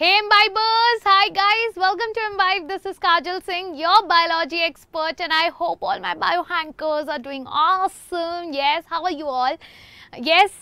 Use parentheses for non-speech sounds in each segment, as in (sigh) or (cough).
Hey imbibers! Hi guys! Welcome to Imbibe. This is Kajal Singh, your biology expert and I hope all my biohankers are doing awesome. Yes, how are you all? Yes,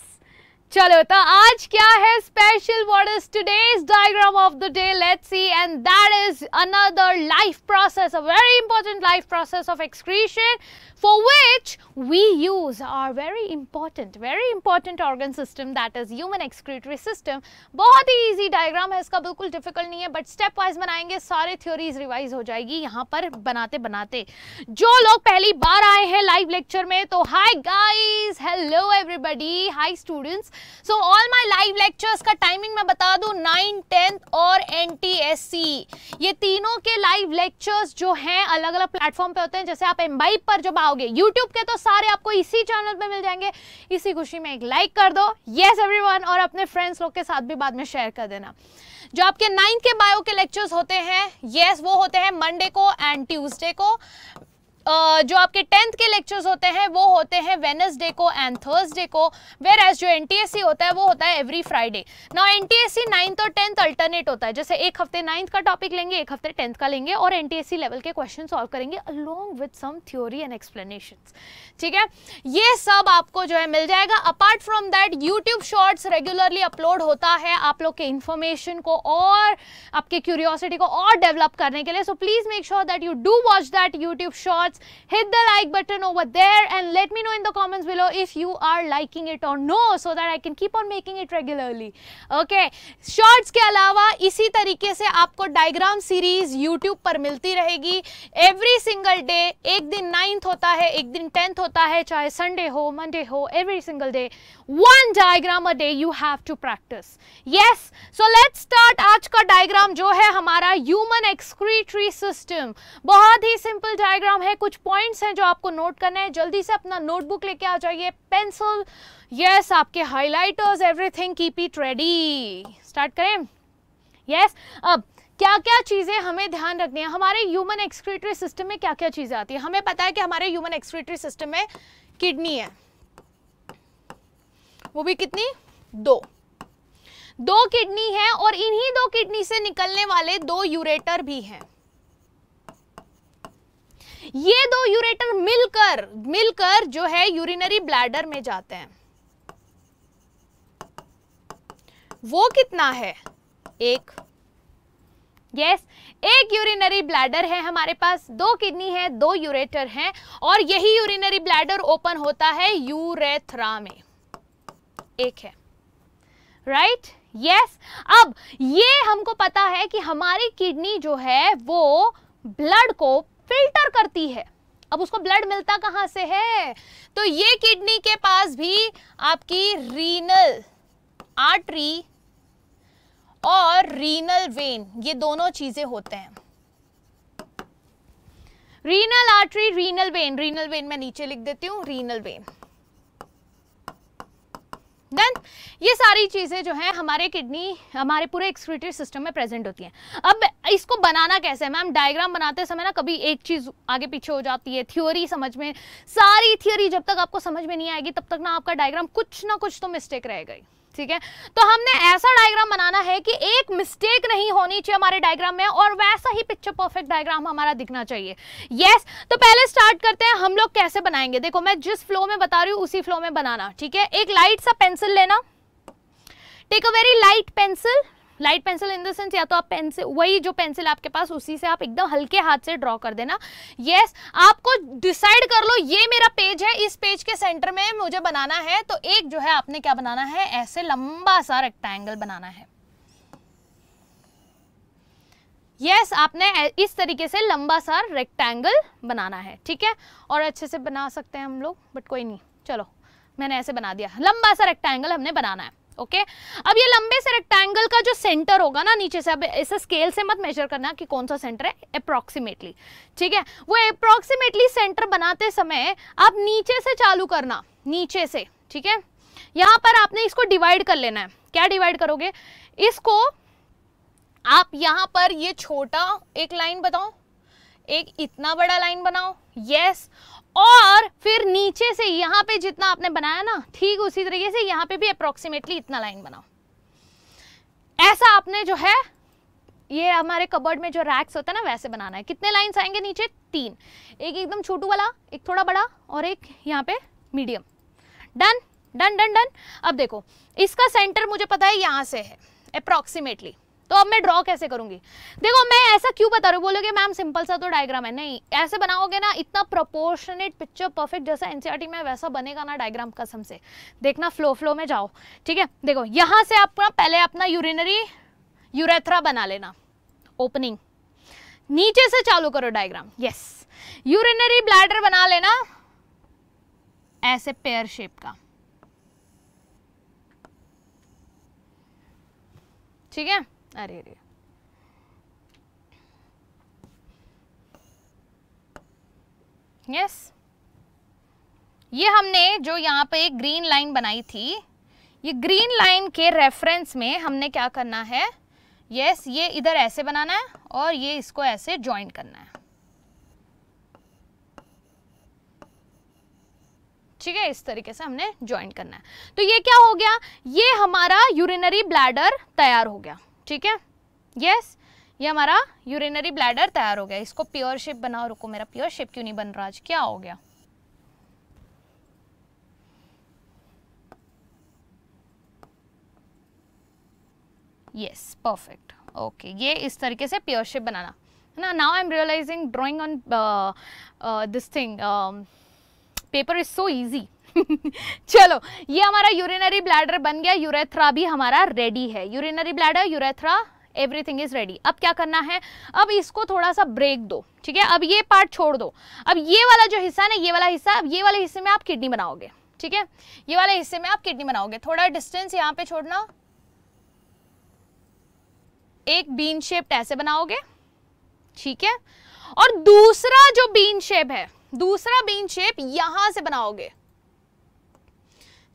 चलो तो आज क्या है special what is today's diagram of the day let's see and that is another life process a very important life process of excretion for which we use are very important very important organ system that is human excretory system बहुत ही easy diagram है इसका बिल्कुल difficult नहीं है but step wise बनाएंगे सारे theories revise हो जाएगी यहाँ पर बनाते बनाते जो लोग पहली बार आए हैं लाइव लेक्चर में तो hi guys hello everybody hi students so all my live lectures का टाइमिंग मैं बता दूं नाइन टेंथ और एनटीएससी ये तीनों के लाइव लेक्चर्स जो हैं अलग अलग प्लेटफॉर्म पे होते हैं जैसे आप एम्बाइप पर जब आओगे यूट्यूब के तो सारे आपको इसी चैनल पर मिल जाएंगे इसी खुशी में एक लाइक कर दो येस एवरी और अपने फ्रेंड्स लोग के साथ भी बाद में शेयर कर देना जो आपके नाइन्थ के बायो के लेक्चर्स होते हैं येस yes, वो होते हैं मंडे को एंड ट्यूसडे को जो आपके टेंथ के लेक्चर्स होते हैं वो होते हैं वेनसडे को एंड थर्सडे को वेर एज जो एन होता है वो होता है एवरी फ्राइडे ना एन टी एस और टेंथ अल्टरनेट होता है जैसे एक हफ्ते नाइन्थ का टॉपिक लेंगे एक हफ्ते टेंथ का लेंगे और एन लेवल के क्वेश्चन सॉल्व करेंगे along with some theory and explanation ठीक है ये सब आपको जो है मिल जाएगा apart from that YouTube shorts regularly upload होता है आप लोग के इन्फॉर्मेशन को और आपके क्यूरियोसिटी को और डेवलप करने के लिए so please make sure that you do watch that YouTube shorts tips hit the like button over there and let me know in the comments below if you are liking it or no so that I can keep on making it regularly okay shorts ke alawa isi tarike se aapko diagram series YouTube par milti rahegi every single day ek din 9th hota hai ek din 10th hota hai chahe sunday ho monday ho every single day one diagram a day you have to practice yes so let's start aaj ka diagram जो है हमारा human excretory system बहुत ही simple diagram है कुछ points hain जो आपको note करना है जल्दी से अपना नोटबुक लेके आ जाइए पेंसिल यस आपके highlighters everything keep it ready start करें yes, अब क्या क्या चीज़ें हमें ध्यान रखनी है हमारे ह्यूमन एक्सक्रीटरी सिस्टम में क्या क्या चीज़ें आती है हमें पता है कि हमारे ह्यूमन एक्सक्रीटरी सिस्टम में किडनी है वो भी कितनी दो दो किडनी है और इन्हीं दो किडनी से निकलने वाले दो यूरेटर भी हैं ये दो यूरेटर मिलकर मिलकर जो है यूरिनरी ब्लैडर में जाते हैं वो कितना है एक यस yes, एक यूरिनरी ब्लैडर है हमारे पास दो किडनी है दो यूरेटर हैं और यही यूरिनरी ब्लैडर ओपन होता है यूरेथ्रा में एक है राइट right? Yes yes. अब ये हमको पता है कि हमारी किडनी जो है वो ब्लड को फिल्टर करती है अब उसको ब्लड मिलता कहां से है तो ये किडनी के पास भी आपकी रीनल आर्टरी और रीनल वेन ये दोनों चीजें होते हैं renal artery renal vein renal vein मैं नीचे लिख देती हूँ रीनल वेन ये सारी चीज़ें जो है हमारे किडनी हमारे पूरे एक्सक्रीटरी सिस्टम में प्रेजेंट होती हैं अब इसको बनाना कैसे है मैम डायग्राम बनाते समय ना कभी एक चीज़ आगे पीछे हो जाती है थ्योरी समझ में सारी थ्योरी जब तक आपको समझ में नहीं आएगी तब तक ना आपका डायग्राम कुछ ना कुछ तो मिस्टेक रह गई ठीक है तो हमने ऐसा डायग्राम बनाना है कि एक मिस्टेक नहीं होनी चाहिए हमारे डायग्राम में और वैसा ही पिक्चर परफेक्ट डायग्राम हमारा दिखना चाहिए यस तो पहले स्टार्ट करते हैं हम लोग कैसे बनाएंगे देखो मैं जिस फ्लो में बता रही हूँ उसी फ्लो में बनाना ठीक है एक लाइट सा पेंसिल लेना take a very light pencil light pencil in the sense या तो आप पेंसिल वही जो पेंसिल आपके पास उसी से आप एकदम हल्के हाथ से ड्रॉ कर देना यस yes, आपको डिसाइड कर लो ये मेरा पेज है इस पेज के सेंटर में मुझे बनाना है तो एक जो है आपने क्या बनाना है ऐसे लंबा सा रेक्टेंगल बनाना है यस yes, आपने इस तरीके से लंबा सा रेक्टेंगल बनाना है ठीक है और अच्छे से बना सकते हैं हम लोग बट कोई नहीं चलो मैंने ऐसे बना दिया लंबा सा रेक्टेंगल हमने बनाना है ओके अब ये लंबे से रेक्टेंगल का जो सेंटर होगा ना नीचे से अब इसे स्केल से मत मेजर करना कि कौन सा सेंटर है अप्रोक्सीमेटली ठीक है वो अप्रोक्सीमेटली सेंटर बनाते समय आप नीचे से चालू करना नीचे से ठीक है यहां पर आपने इसको डिवाइड कर लेना है क्या डिवाइड करोगे इसको आप यहां पर ये छोटा एक लाइन बताओ एक इतना बड़ा लाइन बनाओ यस और फिर नीचे से यहाँ पे जितना आपने बनाया ना ठीक उसी तरीके से यहाँ पे भी अप्रोक्सीमेटली इतना लाइन बनाओ ऐसा आपने जो है ये हमारे कबर्ड में जो रैक्स होता है ना वैसे बनाना है कितने लाइन आएंगे नीचे तीन एक एकदम छोटू वाला एक थोड़ा बड़ा और एक यहाँ पे medium done done done done अब देखो इसका सेंटर मुझे पता है यहाँ से है अप्रोक्सीमेटली तो अब मैं ड्रॉ कैसे करूंगी देखो मैं ऐसा क्यों बता रही बोलोगे मैम सिंपल सा तो डायग्राम है नहीं ऐसे बनाओगे ना इतना प्रोपोर्शनेट पिक्चर परफेक्ट जैसा एनसीआरटी e में वैसा बनेगा ना डायग्राम कसम से देखना फ्लो फ्लो में जाओ ठीक है देखो यहां से आपका पहले अपना यूरिनरी यूरेथ्रा बना लेना ओपनिंग नीचे से चालू करो डायग्राम यस यूरिनरी ब्लैडर बना लेना ऐसे पेयर शेप का ठीक है अरे अरे यस ये हमने जो यहाँ पे एक ग्रीन लाइन बनाई थी ये ग्रीन लाइन के रेफरेंस में हमने क्या करना है यस ये इधर ऐसे बनाना है और ये इसको ऐसे ज्वाइन करना है ठीक है इस तरीके से हमने ज्वाइन करना है तो ये क्या हो गया ये हमारा यूरिनरी ब्लैडर तैयार हो गया ठीक है यस ये हमारा यूरिनरी ब्लैडर तैयार हो गया इसको प्योर शेप बनाओ रुको मेरा प्योर शेप क्यों नहीं बन रहा आज क्या हो गया यस परफेक्ट ओके ये इस तरीके से प्योर शेप बनाना है ना now I am realizing drawing on this thing paper is so easy (laughs) चलो ये हमारा यूरिनरी ब्लैडर बन गया यूरेथ्रा भी हमारा रेडी है urinary bladder urethra everything is ready अब क्या करना है अब इसको थोड़ा सा ब्रेक दो ठीक है अब ये पार्ट छोड़ दो अब ये वाला जो हिस्सा ना ये वाला हिस्सा अब ये वाले हिस्से में आप किडनी बनाओगे ठीक है ये वाले हिस्से में आप किडनी बनाओगे थोड़ा डिस्टेंस यहाँ पे छोड़ना एक बीन शेप ऐसे बनाओगे ठीक है और दूसरा जो बीन शेप है दूसरा बीन शेप यहां से बनाओगे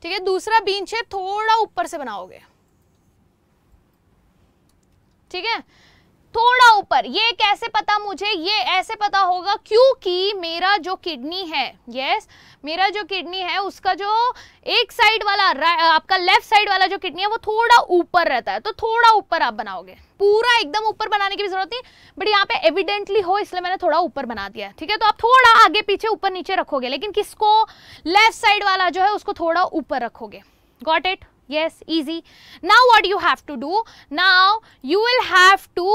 ठीक है दूसरा बीन शेप थोड़ा ऊपर से बनाओगे ठीक है थोड़ा ऊपर ये कैसे पता मुझे ये ऐसे पता होगा क्योंकि मेरा जो किडनी है यस मेरा जो किडनी है उसका जो एक साइड वाला आपका लेफ्ट साइड वाला जो किडनी है वो थोड़ा ऊपर रहता है तो थोड़ा ऊपर आप बनाओगे पूरा एकदम ऊपर बनाने की भी जरूरत नहीं बट यहाँ पे एविडेंटली हो इसलिए मैंने थोड़ा ऊपर बना दिया ठीक है तो आप थोड़ा आगे पीछे ऊपर नीचे रखोगे लेकिन किसको लेफ्ट साइड वाला जो है उसको थोड़ा ऊपर रखोगे got it yes easy now what you have to do now you will have to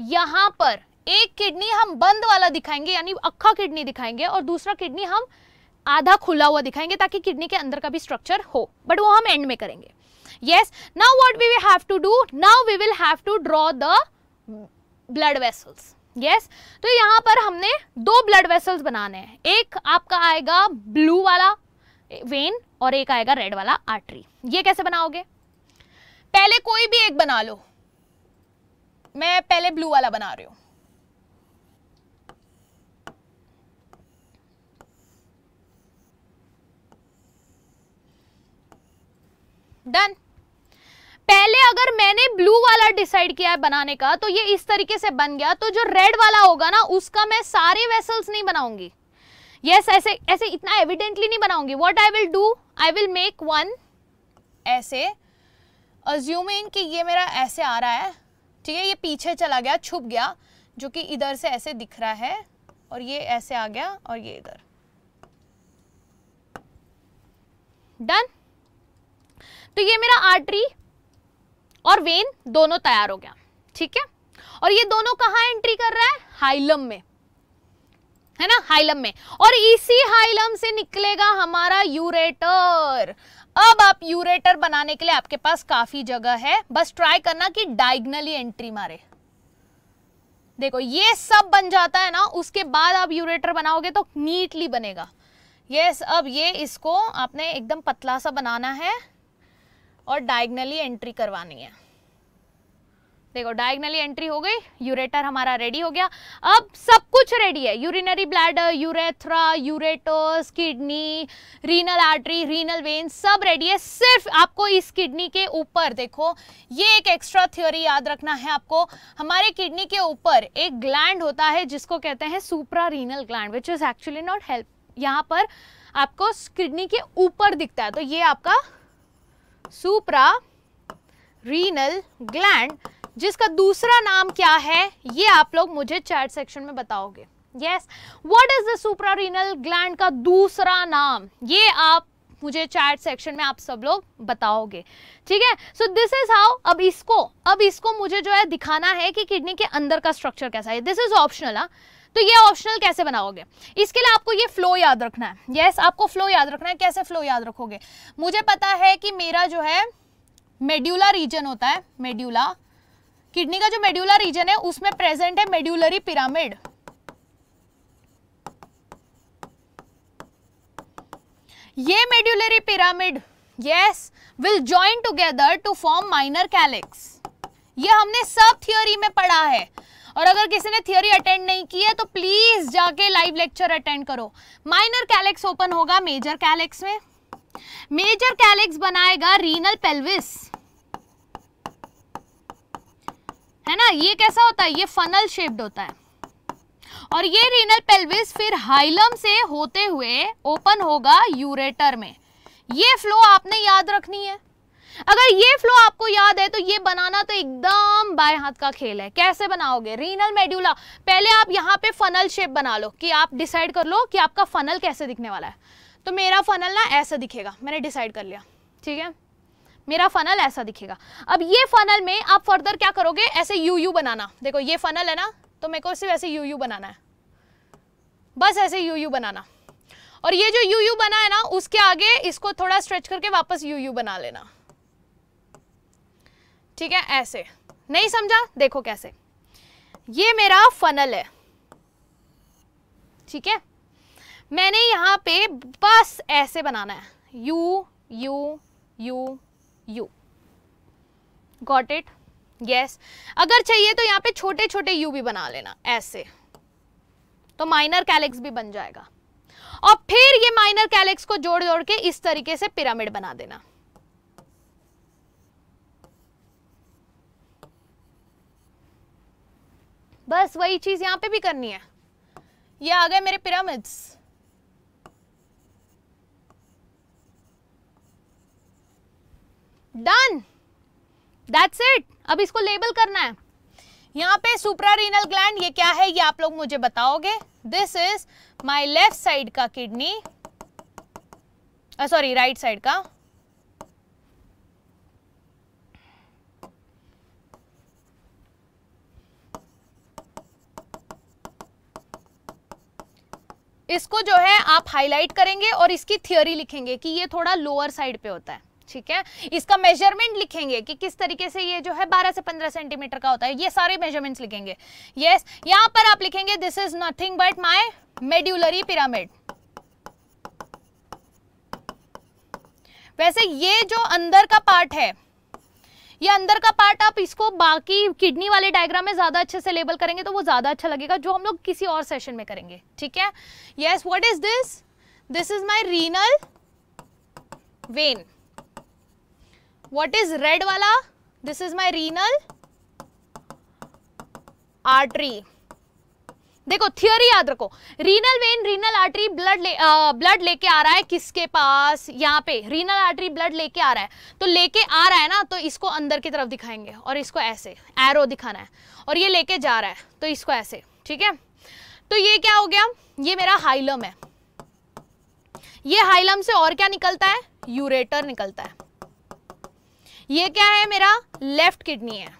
यहां पर एक किडनी हम बंद वाला दिखाएंगे यानी अक्खा किडनी दिखाएंगे और दूसरा किडनी हम आधा खुला हुआ दिखाएंगे ताकि किडनी के अंदर का भी स्ट्रक्चर हो बट वो हम एंड में करेंगे yes now what we will have to do now we will have to draw the blood vessels तो यहां पर हमने दो ब्लड वेसल्स बनाने हैं एक आपका आएगा ब्लू वाला वेन और एक आएगा रेड वाला आर्टरी ये कैसे बनाओगे पहले कोई भी एक बना लो मैं पहले ब्लू वाला बना रही हूँ डन पहले अगर मैंने ब्लू वाला डिसाइड किया है बनाने का तो ये इस तरीके से बन गया तो जो रेड वाला होगा ना उसका मैं सारे वेसल्स नहीं बनाऊंगी यस yes, ऐसे ऐसे इतना एविडेंटली नहीं बनाऊंगी what I will do I will make one ऐसे अज्यूमिंग कि ये मेरा ऐसे आ रहा है ठीक है ये पीछे चला गया छुप गया जो कि इधर से ऐसे दिख रहा है और ये ऐसे आ गया और ये इधर डन तो ये मेरा आर्टरी और वेन दोनों तैयार हो गया ठीक है और ये दोनों कहाँ एंट्री कर रहा है हाइलम में है ना हाइलम में और इसी हाइलम से निकलेगा हमारा यूरेटर अब आप यूरेटर बनाने के लिए आपके पास काफी जगह है बस ट्राई करना कि डायगनली एंट्री मारे देखो ये सब बन जाता है ना उसके बाद आप यूरेटर बनाओगे तो नीटली बनेगा यस अब ये इसको आपने एकदम पतला सा बनाना है और डायगनली एंट्री करवानी है देखो डायगनली एंट्री हो गई यूरेटर हमारा रेडी हो गया अब सब कुछ रेडी है urinary bladder urethra ureters kidney renal artery renal vein सब रेडी है सिर्फ आपको इस किडनी के ऊपर देखो ये एक एक्स्ट्रा थ्योरी याद रखना है आपको हमारे किडनी के ऊपर एक ग्लैंड होता है जिसको कहते हैं supra renal gland which is actually not help यहाँ पर आपको किडनी के ऊपर दिखता है तो ये आपका सुप्रा रीनल ग्लैंड जिसका दूसरा नाम क्या है ये आप लोग मुझे चैट सेक्शन में बताओगे yes what is the suprarenal gland का दूसरा नाम ये आप मुझे चैट सेक्शन में आप सब लोग बताओगे ठीक है सो दिस इज हाउ अब इसको अब इसको मुझे जो है दिखाना है कि किडनी के अंदर का स्ट्रक्चर कैसा है दिस इज ऑप्शनल हाँ तो ये ऑप्शनल कैसे बनाओगे इसके लिए आपको ये फ्लो याद रखना है यस yes, आपको फ्लो याद रखना है कैसे फ्लो याद रखोगे मुझे पता है कि मेरा जो है मेड्यूला रीजन होता है मेड्यूला किडनी का जो मेड्यूलर रीजन है उसमें प्रेजेंट है मेड्यूलरी पिरामिड ये medullary pyramid yes will join together to form minor calyx ये हमने सब थियोरी में पढ़ा है और अगर किसी ने थियोरी अटेंड नहीं की है तो प्लीज जाके लाइव लेक्चर अटेंड करो माइनर कैलेक्स ओपन होगा मेजर कैलेक्स में मेजर कैलेक्स बनाएगा रीनल पेल्विस है ना ये कैसा होता है ये फनल शेप्ड होता है और ये रीनल पेल्विस फिर हाइलम से होते हुए ओपन होगा यूरेटर में ये फ्लो आपने याद रखनी है अगर ये फ्लो आपको याद है तो ये बनाना तो एकदम बाएं हाथ का खेल है कैसे बनाओगे रीनल मेड्यूला पहले आप यहाँ पे फनल शेप बना लो कि आप डिसाइड कर लो कि आपका फनल कैसे दिखने वाला है तो मेरा फनल ना ऐसा दिखेगा मैंने डिसाइड कर लिया ठीक है मेरा फनल ऐसा दिखेगा अब ये फनल में आप फर्दर क्या करोगे ऐसे यू यू बनाना देखो ये फनल है ना तो मेरे को सिर्फ ऐसे यू यू बनाना है बस ऐसे यू यू बनाना और ये जो यू यू बना है ना उसके आगे इसको थोड़ा स्ट्रेच करके वापस यू यू बना लेना ठीक है ऐसे नहीं समझा देखो कैसे ये मेरा फनल है ठीक है मैंने यहां पे बस ऐसे बनाना है you you you you got it yes अगर चाहिए तो यहाँ पे छोटे छोटे यू भी बना लेना ऐसे तो माइनर कैलेक्स भी बन जाएगा और फिर ये माइनर कैलेक्स को जोड़ जोड़ के इस तरीके से पिरामिड बना देना बस वही चीज यहां पे भी करनी है ये आ गए मेरे पिरामिड्स डन दैट्स इट अब इसको लेबल करना है यहाँ पे सुप्रारिनल ग्लैंड ये क्या है ये आप लोग मुझे बताओगे this is my left side का किडनी सॉरी राइट साइड का इसको जो है आप हाईलाइट करेंगे और इसकी थियोरी लिखेंगे कि ये थोड़ा लोअर साइड पे होता है ठीक है इसका मेजरमेंट लिखेंगे कि किस तरीके से ये जो है 12 से 15 सेंटीमीटर का होता है ये सारे मेजरमेंट्स लिखेंगे यस yes, पर आप लिखेंगे this is nothing but my medullary pyramid वैसे ये जो अंदर का पार्ट है ये अंदर का पार्ट आप इसको बाकी किडनी वाले डायग्राम में ज़्यादा अच्छे से लेबल करेंगे तो वो ज़्यादा अच्छा लगेगा जो हम लोग किसी और सेशन में करेंगे ठीक है yes what is this this is my renal vein what is red वाला this is my renal artery देखो थियोरी याद रखो renal vein renal artery blood ले आ, ब्लड लेके आ रहा है किसके पास यहाँ पे रीनल आर्टरी ब्लड लेके आ रहा है तो लेके आ रहा है ना तो इसको अंदर की तरफ दिखाएंगे और इसको ऐसे एरो दिखाना है और ये लेके जा रहा है तो इसको ऐसे ठीक है तो ये क्या हो गया ये मेरा हाइलम है ये हाइलम से और क्या निकलता है यूरेटर निकलता है ये क्या है मेरा लेफ्ट किडनी है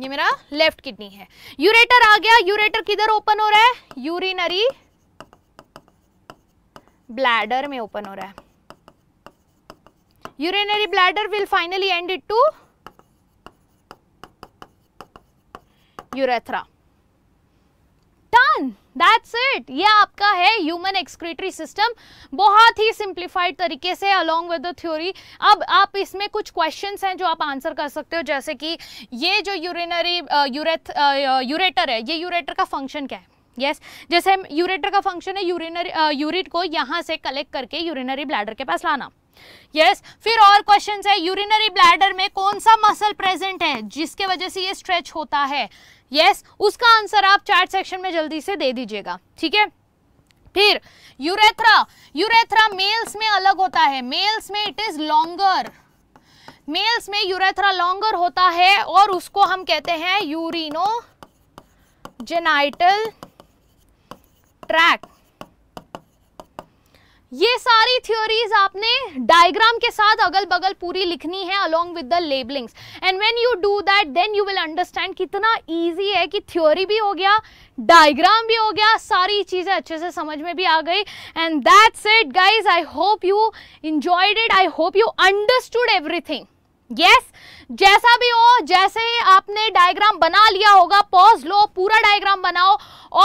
ये मेरा लेफ्ट किडनी है यूरेटर आ गया यूरेटर किधर ओपन हो रहा है यूरिनरी ब्लैडर में ओपन हो रहा है urinary bladder will finally end it to urethra done that's it ये आपका है ह्यूमन एक्सक्रीटरी सिस्टम बहुत ही सिंप्लीफाइड तरीके से अलोंग विद द थ्योरी अब आप इसमें कुछ क्वेश्चंस हैं जो आप आंसर कर सकते हो जैसे कि ये जो यूरिनरी यूरेथ यूरेटर है ये यूरेटर का फंक्शन क्या है यस yes. जैसे यूरेटर का फंक्शन है यूरिनरी यूरिट को यहाँ से कलेक्ट करके यूरिनरी ब्लैडर के पास लाना यस yes. फिर और क्वेश्चन है यूरिनरी ब्लैडर में कौन सा मसल प्रेजेंट है जिसके वजह से ये स्ट्रेच होता है यस उसका आंसर आप चार्ट सेक्शन में जल्दी से दे दीजिएगा ठीक है फिर यूरेथ्रा यूरेथ्रा मेल्स में अलग होता है मेल्स में इट इज लॉन्गर मेल्स में यूरेथ्रा लॉन्गर होता है और उसको हम कहते हैं यूरिनो जेनाइटल ट्रैक ये सारी थ्योरीज आपने डायग्राम के साथ अगल बगल पूरी लिखनी है along with the labelings and when you do that then you will understand कितना इजी है कि थ्योरी भी हो गया डायग्राम भी हो गया सारी चीज़ें अच्छे से समझ में भी आ गई and that's it guys I hope you enjoyed it I hope you understood everything yes yes, जैसा भी हो जैसे आपने डायग्राम बना लिया होगा पॉज लो पूरा डायग्राम बनाओ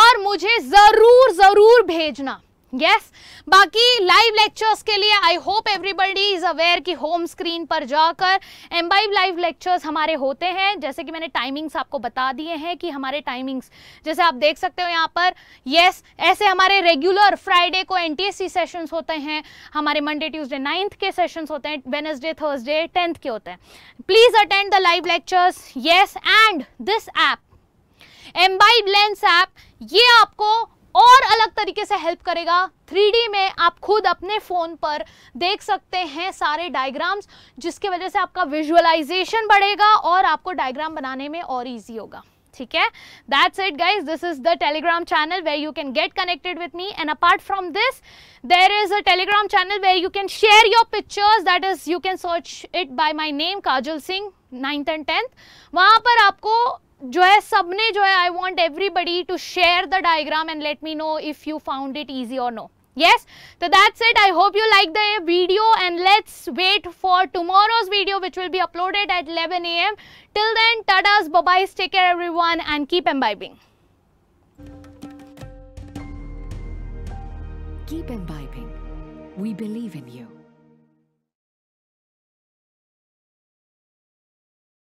और मुझे ज़रूर ज़रूर भेजना यस बाकी लाइव लेक्चर्स के लिए I hope everybody is aware कि होम स्क्रीन पर जाकर एम्बाइव लाइव लेक्चर्स हमारे होते हैं जैसे कि मैंने टाइमिंग्स आपको बता दिए हैं कि हमारे टाइमिंग्स जैसे आप देख सकते हो यहाँ पर यस yes, ऐसे हमारे रेगुलर फ्राइडे को एन टी सेशंस होते हैं हमारे मंडे ट्यूजडे नाइन्थ के सेशंस होते हैं वेनसडे थर्सडे टेंथ के होते हैं please attend the live lectures yes and this app Embibe lens app ये आपको और अलग तरीके से हेल्प करेगा थ्री में आप खुद अपने फ़ोन पर देख सकते हैं सारे डायग्राम्स जिसकी वजह से आपका विजुअलाइजेशन बढ़ेगा और आपको डायग्राम बनाने में और ईजी होगा ठीक है that's it guys this is the Telegram channel where you can get connected with me and apart from this there is a Telegram channel where you can share your pictures that is you can search it by my name Kajal Singh ninth and tenth वहाँ पर आपको जो subne, सबने I want everybody to share the diagram and let me know if you found it easy or no. yes so that's it i hope you like the video and let's wait for tomorrow's video which will be uploaded at 11 a.m till then tadas bye bye take care everyone and keep imbibing keep imbibing we believe in you